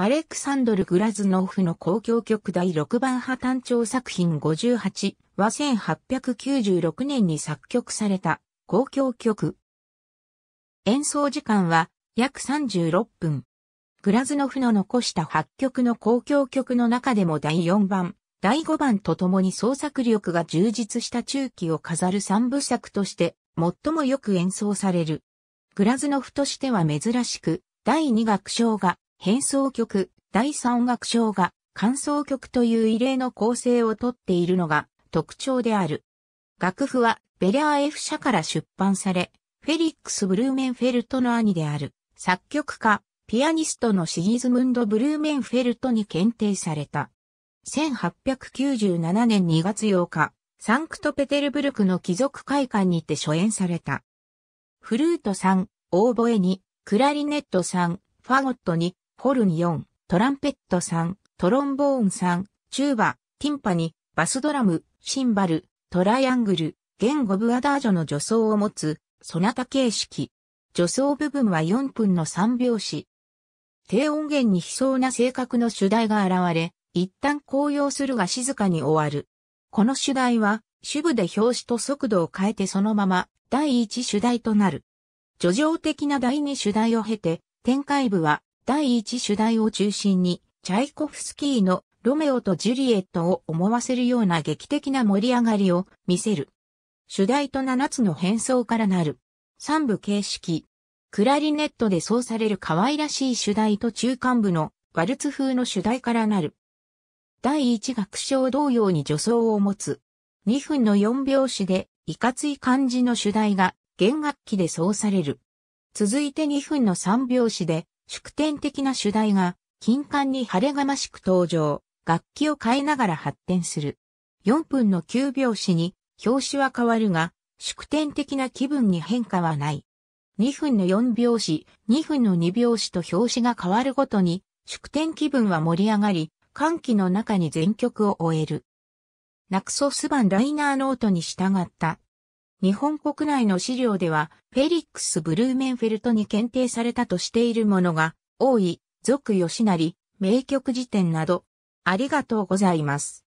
アレクサンドル・グラズノフの公共曲第6番派単調作品58は1896年に作曲された公共曲。演奏時間は約36分。グラズノフの残した8曲の公共曲の中でも第4番、第5番とともに創作力が充実した中期を飾る3部作として最もよく演奏される。グラズノフとしては珍しく、第2楽章が変奏曲、第三楽章が、感想曲という異例の構成をとっているのが特徴である。楽譜はベレアー F 社から出版され、フェリックス・ブルーメンフェルトの兄である作曲家、ピアニストのシギズムンド・ブルーメンフェルトに検定された。1897年2月8日、サンクトペテルブルクの貴族会館にて初演された。フルート3、オーボエに、クラリネット3、ファゴットに、ホルン4、トランペット3、トロンボーン3、チューバ、ティンパニ、バスドラム、シンバル、トライアングル、言語ブアダージョの助走を持つ、ソナタ形式。助走部分は4分の3拍子。低音源に悲壮な性格の主題が現れ、一旦高揚するが静かに終わる。この主題は、主部で表紙と速度を変えてそのまま、第1主題となる。叙情的な第2主題を経て、展開部は、第一主題を中心に、チャイコフスキーのロメオとジュリエットを思わせるような劇的な盛り上がりを見せる。主題と7つの変装からなる。3部形式。クラリネットで奏される可愛らしい主題と中間部のワルツ風の主題からなる。第1楽章同様に助走を持つ。2分の4拍子で、いかつい感じの主題が弦楽器で奏される。続いて2分の3拍子で、祝典的な主題が、金管に晴れがましく登場、楽器を変えながら発展する。4分の9拍子に、表紙は変わるが、祝典的な気分に変化はない。2分の4拍子、2分の2拍子と表紙が変わるごとに、祝典気分は盛り上がり、歓喜の中に全曲を終える。ナクソス版ライナーノートに従った日本国内の資料では、フェリックス・ブルーメンフェルトに検定されたとしているものが、多い、俗吉成、名曲辞典など、ありがとうございます。